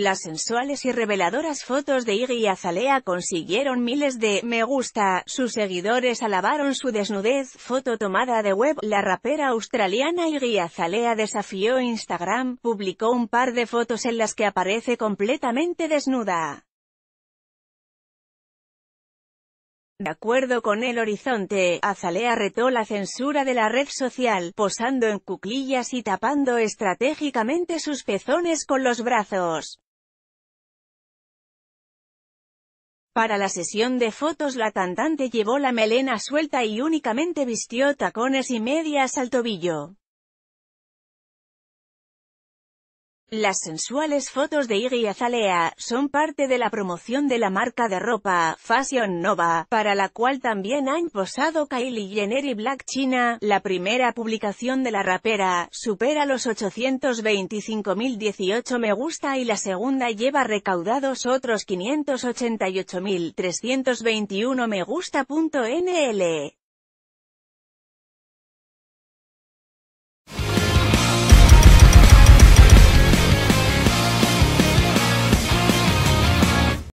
Las sensuales y reveladoras fotos de Iggy y Azalea consiguieron miles de me gusta, sus seguidores alabaron su desnudez, foto tomada de web, la rapera australiana Iggy Azalea desafió Instagram, publicó un par de fotos en las que aparece completamente desnuda. De acuerdo con El Horizonte, Azalea retó la censura de la red social, posando en cuclillas y tapando estratégicamente sus pezones con los brazos. Para la sesión de fotos la cantante llevó la melena suelta y únicamente vistió tacones y medias al tobillo. Las sensuales fotos de Iggy Azalea, son parte de la promoción de la marca de ropa, Fashion Nova, para la cual también han posado Kylie Jenner y Black China. La primera publicación de la rapera, supera los 825.018 me gusta y la segunda lleva recaudados otros 588.321 me gusta.nl.